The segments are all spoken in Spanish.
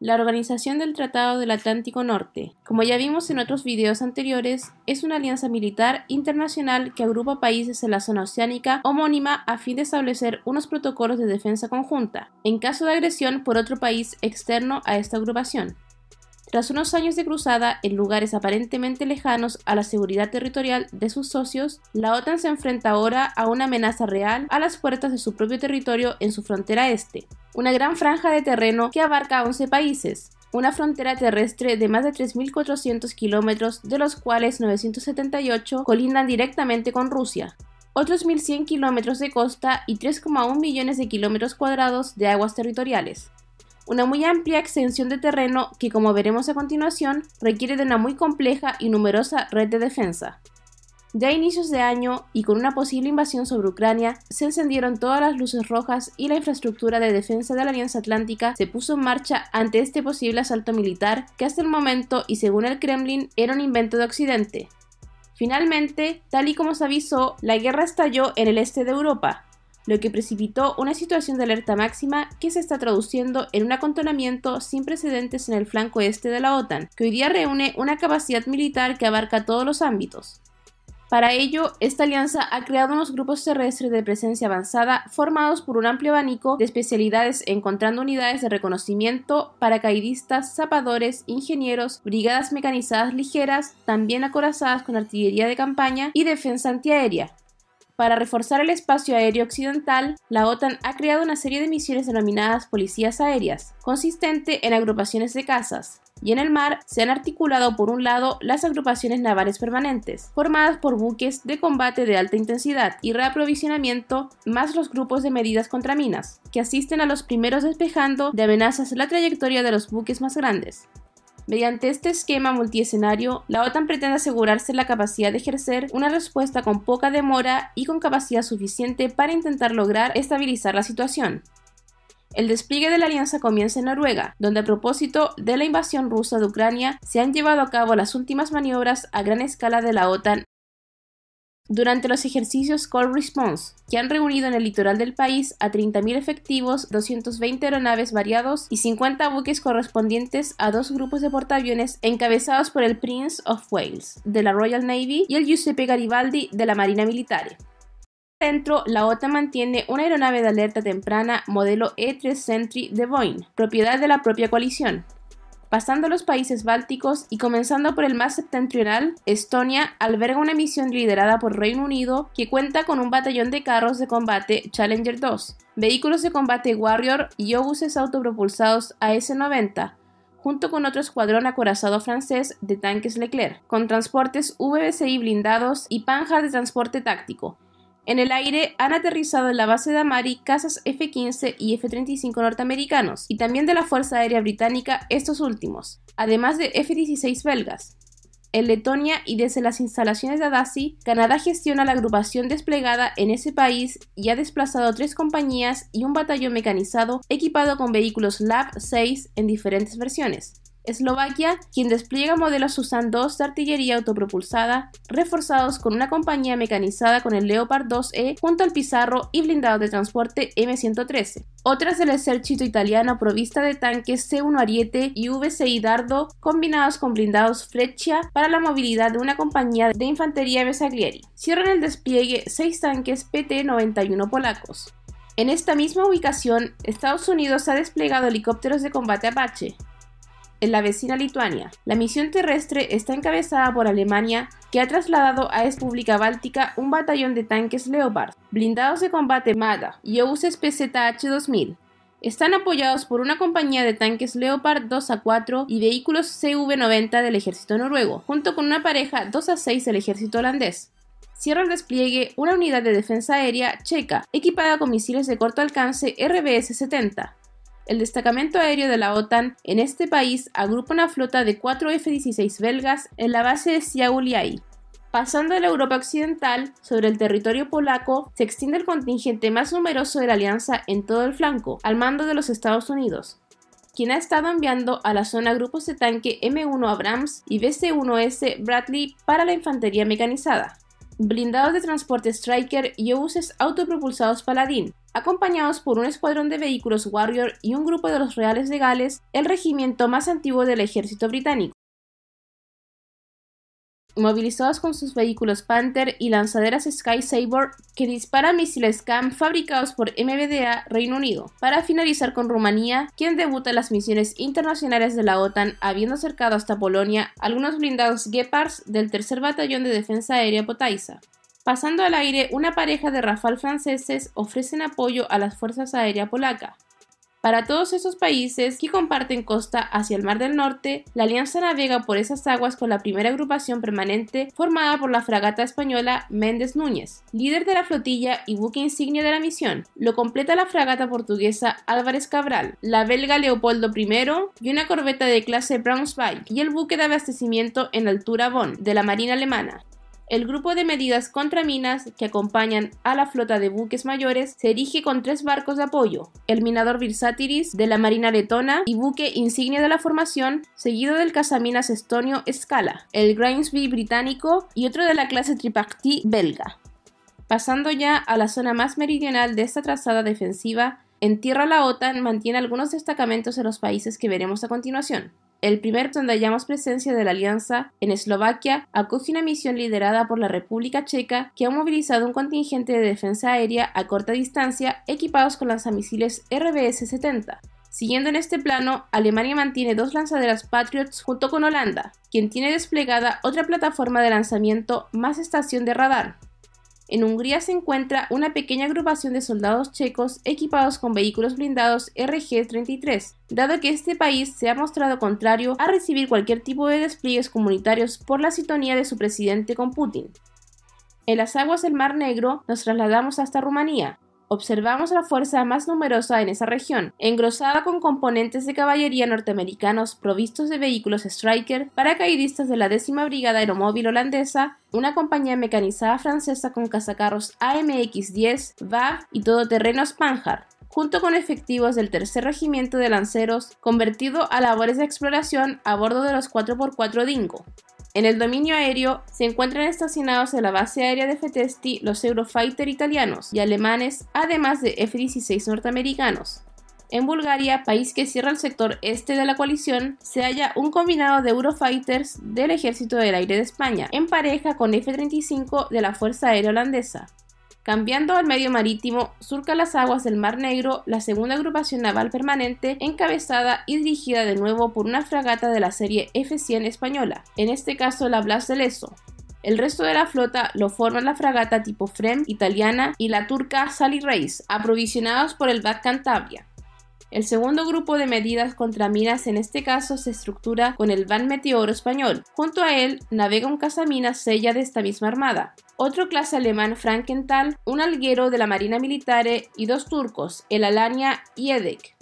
La Organización del Tratado del Atlántico Norte, como ya vimos en otros videos anteriores, es una alianza militar internacional que agrupa países en la zona oceánica homónima a fin de establecer unos protocolos de defensa conjunta, en caso de agresión por otro país externo a esta agrupación. Tras unos años de cruzada en lugares aparentemente lejanos a la seguridad territorial de sus socios, la OTAN se enfrenta ahora a una amenaza real a las puertas de su propio territorio en su frontera este, una gran franja de terreno que abarca 11 países, una frontera terrestre de más de 3.400 kilómetros, de los cuales 978 colindan directamente con Rusia, otros 1.100 kilómetros de costa y 3,1 millones de kilómetros cuadrados de aguas territoriales una muy amplia extensión de terreno que, como veremos a continuación, requiere de una muy compleja y numerosa red de defensa. Ya a inicios de año, y con una posible invasión sobre Ucrania, se encendieron todas las luces rojas y la infraestructura de defensa de la Alianza Atlántica se puso en marcha ante este posible asalto militar que hasta el momento, y según el Kremlin, era un invento de Occidente. Finalmente, tal y como se avisó, la guerra estalló en el este de Europa, lo que precipitó una situación de alerta máxima que se está traduciendo en un acontonamiento sin precedentes en el flanco este de la OTAN, que hoy día reúne una capacidad militar que abarca todos los ámbitos. Para ello, esta alianza ha creado unos grupos terrestres de presencia avanzada formados por un amplio abanico de especialidades encontrando unidades de reconocimiento, paracaidistas, zapadores, ingenieros, brigadas mecanizadas ligeras, también acorazadas con artillería de campaña y defensa antiaérea, para reforzar el espacio aéreo occidental, la OTAN ha creado una serie de misiones denominadas policías aéreas, consistente en agrupaciones de cazas, y en el mar se han articulado por un lado las agrupaciones navales permanentes, formadas por buques de combate de alta intensidad y reaprovisionamiento, más los grupos de medidas contra minas, que asisten a los primeros despejando de amenazas la trayectoria de los buques más grandes. Mediante este esquema multiescenario, la OTAN pretende asegurarse la capacidad de ejercer una respuesta con poca demora y con capacidad suficiente para intentar lograr estabilizar la situación. El despliegue de la alianza comienza en Noruega, donde a propósito de la invasión rusa de Ucrania se han llevado a cabo las últimas maniobras a gran escala de la OTAN durante los ejercicios Call Response, que han reunido en el litoral del país a 30.000 efectivos, 220 aeronaves variados y 50 buques correspondientes a dos grupos de portaaviones encabezados por el Prince of Wales de la Royal Navy y el Giuseppe Garibaldi de la Marina Militar. Dentro, la OTAN mantiene una aeronave de alerta temprana modelo E3 Sentry de Boeing, propiedad de la propia coalición, Pasando a los países bálticos y comenzando por el más septentrional, Estonia alberga una misión liderada por Reino Unido que cuenta con un batallón de carros de combate Challenger 2, vehículos de combate Warrior y obuses autopropulsados AS-90, junto con otro escuadrón acorazado francés de tanques Leclerc, con transportes VBCI blindados y panjas de transporte táctico, en el aire han aterrizado en la base de Amari casas F-15 y F-35 norteamericanos, y también de la Fuerza Aérea Británica estos últimos, además de F-16 belgas. En Letonia y desde las instalaciones de Adasi, Canadá gestiona la agrupación desplegada en ese país y ha desplazado tres compañías y un batallón mecanizado equipado con vehículos Lab 6 en diferentes versiones. Eslovaquia, quien despliega modelos usando 2 de artillería autopropulsada, reforzados con una compañía mecanizada con el Leopard 2E junto al Pizarro y blindados de transporte M113. Otras del ejército italiano provista de tanques C1 Ariete y VCI Dardo, combinados con blindados Freccia para la movilidad de una compañía de infantería Besaglieri. Cierran el despliegue seis tanques PT-91 polacos. En esta misma ubicación, Estados Unidos ha desplegado helicópteros de combate Apache, en la vecina Lituania. La misión terrestre está encabezada por Alemania, que ha trasladado a República Báltica un batallón de tanques Leopard, blindados de combate MADA y USS PZH-2000. Están apoyados por una compañía de tanques Leopard 2 a 4 y vehículos CV-90 del ejército noruego, junto con una pareja 2 a 6 del ejército holandés cierra el despliegue una unidad de defensa aérea checa equipada con misiles de corto alcance RBS-70. El destacamento aéreo de la OTAN en este país agrupa una flota de 4 F-16 belgas en la base de Siauliai. Pasando a la Europa Occidental, sobre el territorio polaco, se extiende el contingente más numeroso de la alianza en todo el flanco, al mando de los Estados Unidos, quien ha estado enviando a la zona grupos de tanque M1 Abrams y BC-1S Bradley para la infantería mecanizada blindados de transporte Striker y obuses autopropulsados Paladín. Acompañados por un escuadrón de vehículos Warrior y un grupo de los Reales de Gales, el regimiento más antiguo del ejército británico movilizados con sus vehículos Panther y lanzaderas Sky Sabre, que disparan misiles CAM fabricados por MBDA Reino Unido, para finalizar con Rumanía, quien debuta las misiones internacionales de la OTAN habiendo acercado hasta Polonia algunos blindados Gepards del tercer Batallón de Defensa Aérea Potaisa. Pasando al aire, una pareja de Rafal franceses ofrecen apoyo a las fuerzas aéreas polaca. Para todos esos países que comparten costa hacia el Mar del Norte, la alianza navega por esas aguas con la primera agrupación permanente formada por la fragata española Méndez Núñez, líder de la flotilla y buque insignia de la misión. Lo completa la fragata portuguesa Álvarez Cabral, la belga Leopoldo I y una corbeta de clase Braunschweig y el buque de abastecimiento en altura Bonn de la Marina Alemana. El grupo de medidas contra minas que acompañan a la flota de buques mayores se erige con tres barcos de apoyo, el minador Virsatiris de la Marina Letona y buque insignia de la formación, seguido del casaminas estonio Scala, el Grimsby británico y otro de la clase Tripartite belga. Pasando ya a la zona más meridional de esta trazada defensiva, en tierra la OTAN mantiene algunos destacamentos en los países que veremos a continuación el primer donde hallamos presencia de la Alianza en Eslovaquia, acoge una misión liderada por la República Checa que ha movilizado un contingente de defensa aérea a corta distancia equipados con lanzamisiles RBS-70. Siguiendo en este plano, Alemania mantiene dos lanzaderas Patriots junto con Holanda, quien tiene desplegada otra plataforma de lanzamiento más estación de radar. En Hungría se encuentra una pequeña agrupación de soldados checos equipados con vehículos blindados RG-33, dado que este país se ha mostrado contrario a recibir cualquier tipo de despliegues comunitarios por la sintonía de su presidente con Putin. En las aguas del Mar Negro nos trasladamos hasta Rumanía, observamos la fuerza más numerosa en esa región, engrosada con componentes de caballería norteamericanos provistos de vehículos Striker, paracaidistas de la décima brigada aeromóvil holandesa, una compañía mecanizada francesa con cazacarros AMX-10, VAV y todoterrenos Panhard junto con efectivos del tercer regimiento de lanceros, convertido a labores de exploración a bordo de los 4x4 Dingo. En el dominio aéreo se encuentran estacionados en la base aérea de Fetesti los Eurofighter italianos y alemanes, además de F-16 norteamericanos. En Bulgaria, país que cierra el sector este de la coalición, se halla un combinado de Eurofighters del Ejército del Aire de España, en pareja con F-35 de la Fuerza Aérea Holandesa. Cambiando al medio marítimo, surca las aguas del Mar Negro la segunda agrupación naval permanente, encabezada y dirigida de nuevo por una fragata de la serie F-100 española, en este caso la Blas de Leso. El resto de la flota lo forman la fragata tipo Frem italiana y la turca Sally Reis, aprovisionados por el Bad Cantabria. El segundo grupo de medidas contra minas en este caso se estructura con el Van Meteoro español. Junto a él navega un cazamina sella de esta misma armada. Otro clase alemán Frankenthal, un alguero de la Marina Militar y dos turcos, el Alania y Edek.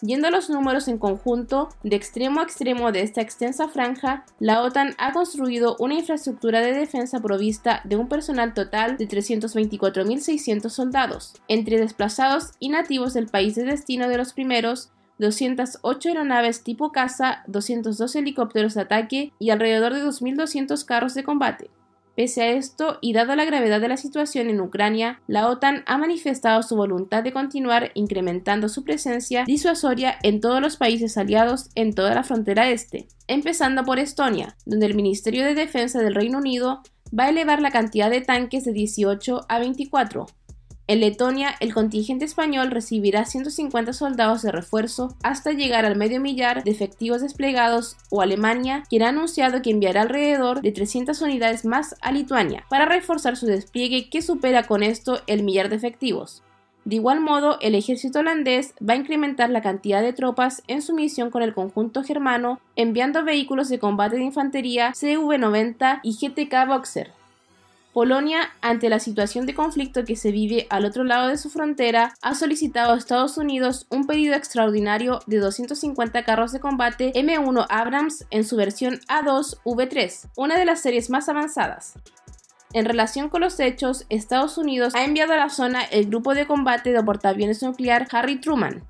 Yendo a los números en conjunto, de extremo a extremo de esta extensa franja, la OTAN ha construido una infraestructura de defensa provista de un personal total de 324.600 soldados, entre desplazados y nativos del país de destino de los primeros, 208 aeronaves tipo caza, 202 helicópteros de ataque y alrededor de 2.200 carros de combate. Pese a esto, y dado la gravedad de la situación en Ucrania, la OTAN ha manifestado su voluntad de continuar incrementando su presencia disuasoria en todos los países aliados en toda la frontera este, empezando por Estonia, donde el Ministerio de Defensa del Reino Unido va a elevar la cantidad de tanques de 18 a 24, en Letonia, el contingente español recibirá 150 soldados de refuerzo hasta llegar al medio millar de efectivos desplegados o Alemania, quien ha anunciado que enviará alrededor de 300 unidades más a Lituania para reforzar su despliegue que supera con esto el millar de efectivos. De igual modo, el ejército holandés va a incrementar la cantidad de tropas en su misión con el conjunto germano, enviando vehículos de combate de infantería CV-90 y GTK Boxer. Polonia, ante la situación de conflicto que se vive al otro lado de su frontera, ha solicitado a Estados Unidos un pedido extraordinario de 250 carros de combate M1 Abrams en su versión A2 V3, una de las series más avanzadas. En relación con los hechos, Estados Unidos ha enviado a la zona el grupo de combate de portaaviones nuclear Harry Truman.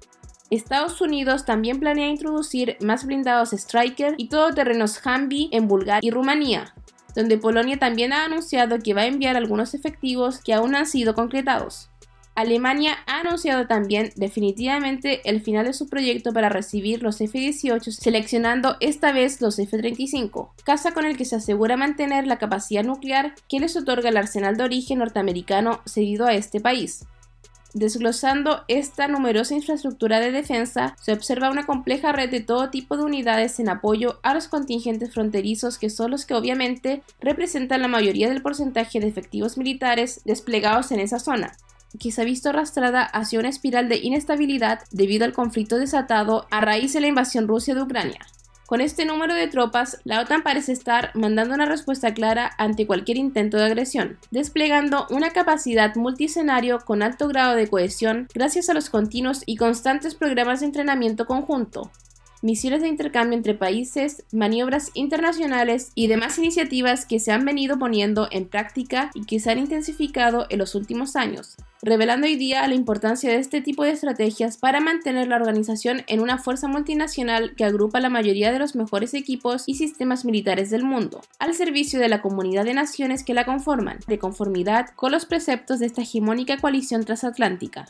Estados Unidos también planea introducir más blindados Striker y todoterrenos Humvee en Bulgaria y Rumanía, donde Polonia también ha anunciado que va a enviar algunos efectivos que aún han sido concretados. Alemania ha anunciado también definitivamente el final de su proyecto para recibir los F-18, seleccionando esta vez los F-35, casa con el que se asegura mantener la capacidad nuclear que les otorga el arsenal de origen norteamericano cedido a este país. Desglosando esta numerosa infraestructura de defensa, se observa una compleja red de todo tipo de unidades en apoyo a los contingentes fronterizos que son los que obviamente representan la mayoría del porcentaje de efectivos militares desplegados en esa zona que se ha visto arrastrada hacia una espiral de inestabilidad debido al conflicto desatado a raíz de la invasión rusa de Ucrania. Con este número de tropas, la OTAN parece estar mandando una respuesta clara ante cualquier intento de agresión, desplegando una capacidad multiscenario con alto grado de cohesión gracias a los continuos y constantes programas de entrenamiento conjunto misiones de intercambio entre países, maniobras internacionales y demás iniciativas que se han venido poniendo en práctica y que se han intensificado en los últimos años, revelando hoy día la importancia de este tipo de estrategias para mantener la organización en una fuerza multinacional que agrupa la mayoría de los mejores equipos y sistemas militares del mundo, al servicio de la comunidad de naciones que la conforman, de conformidad con los preceptos de esta hegemónica coalición transatlántica.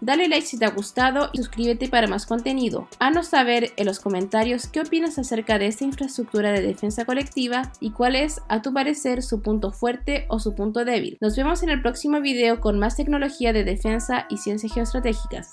Dale like si te ha gustado y suscríbete para más contenido. Haznos saber en los comentarios qué opinas acerca de esta infraestructura de defensa colectiva y cuál es, a tu parecer, su punto fuerte o su punto débil. Nos vemos en el próximo video con más tecnología de defensa y ciencias geoestratégicas.